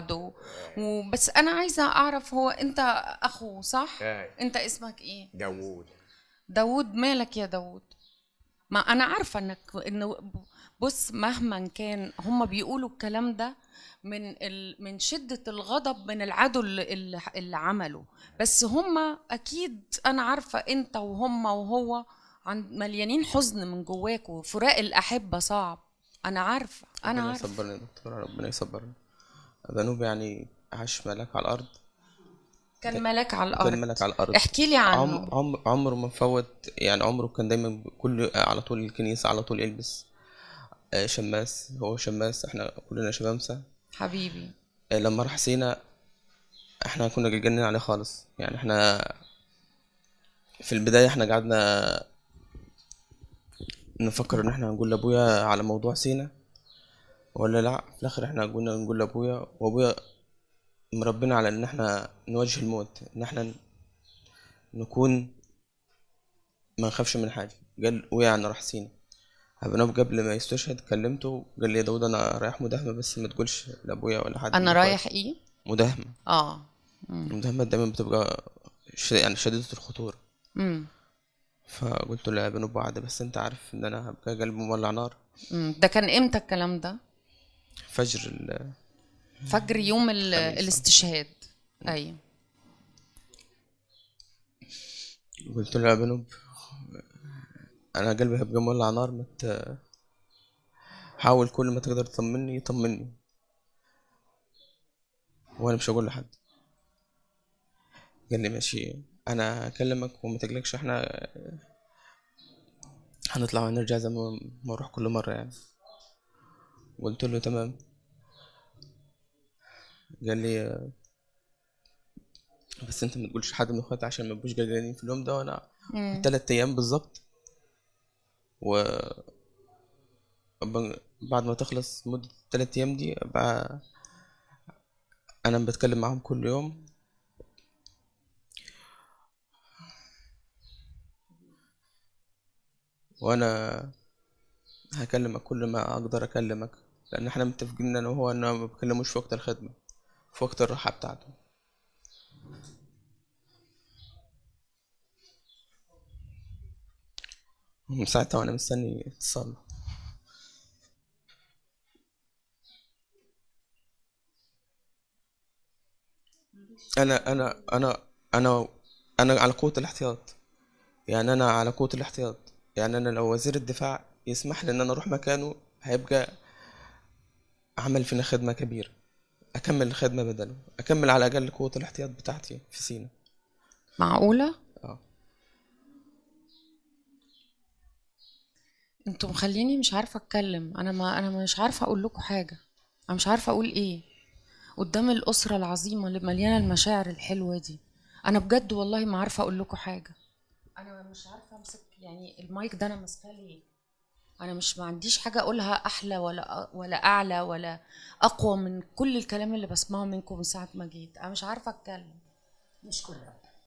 آه. وبس انا عايزه اعرف هو انت اخوه صح؟ ايه. انت اسمك ايه؟ داوود داوود مالك يا داوود؟ ما انا عارفه انك انه بص مهما كان هم بيقولوا الكلام ده من ال... من شده الغضب من العدو اللي, اللي عمله بس هم اكيد انا عارفه انت وهم وهو عن مليانين حزن من جواك وفراق الاحبه صعب انا عارفه انا عارفه ربنا يصبرنا دكتوره ربنا يصبرنا بنوب يعني عاش ملاك على الارض كان ملاك على الارض كان ملاك على الارض احكي لي عنه عمره عمر عمره ما فوت يعني عمره كان دايما كل على طول الكنيسه على طول يلبس آه، شماس هو شماس احنا كلنا شمامسه حبيبي آه، لما راح سينا احنا كنا جنن عليه خالص يعني احنا في البدايه احنا قعدنا نفكر ان احنا نقول لابويا على موضوع سينا ولا لا في الاخر احنا قلنا نقول لابويا وابويا مربنا على ان احنا نواجه الموت ان احنا نكون ما نخافش من حاجه قال وقع يعني راح حسين ابناب قبل ما يستشهد كلمته قال لي داود انا رايح مداهمه بس ما تقولش لابويا ولا حد انا رايح ايه مداهمه اه المداهمه دايما بتبقى شد... يعني شديده الخطوره امم فقلت له يا بنوب عادي بس انت عارف ان انا هبقى قلب مولع نار ده كان امتى الكلام ده فجر ال فجر يوم ال الاستشهاد اي قلت له يا بنوب انا قلبي هيبقى مولع نار ما حاول كل ما تقدر تطمني طمني وانا مش هقول لحد قال لي ماشي انا اكلمك وما تقلقش احنا هنطلع ونرجع زي ما نروح كل مره يعني قلت له تمام قال لي بس انت ما تقولش لحد من اخواتي عشان ما يبقوش جلجلانين في اليوم ده وانا ثلاث ايام بالظبط و بعد ما تخلص مدة الثلاث أيام دي أبقى أنا بتكلم معاهم كل يوم وأنا هكلمك كل ما أقدر أكلمك لان احنا متفقين انا وهو ان انا ما بيكلموش في وقت الخدمه في وقت الراحه بتاعته من ساعتها وانا مستني اتصال انا انا انا انا انا على قوة الاحتياط يعني انا على قوة الاحتياط يعني انا لو وزير الدفاع يسمح لي ان انا اروح مكانه هيبقى أعمل فينا خدمة كبيرة أكمل الخدمة بدله أكمل على الأقل قوة الاحتياط بتاعتي في سينا معقولة؟ آه انتوا مخليني مش عارفة أتكلم أنا ما أنا مش عارفة أقول لكم حاجة أنا مش عارفة أقول إيه قدام الأسرة العظيمة اللي مليانة المشاعر الحلوة دي أنا بجد والله ما عارفة أقول لكم حاجة أنا مش عارفة أمسك يعني المايك ده أنا ماسكاه ليه انا مش ما عنديش حاجه اقولها احلى ولا ولا اعلى ولا اقوى من كل الكلام اللي بسمعه منكم من ساعه ما جيت انا مش عارفه اتكلم مش كله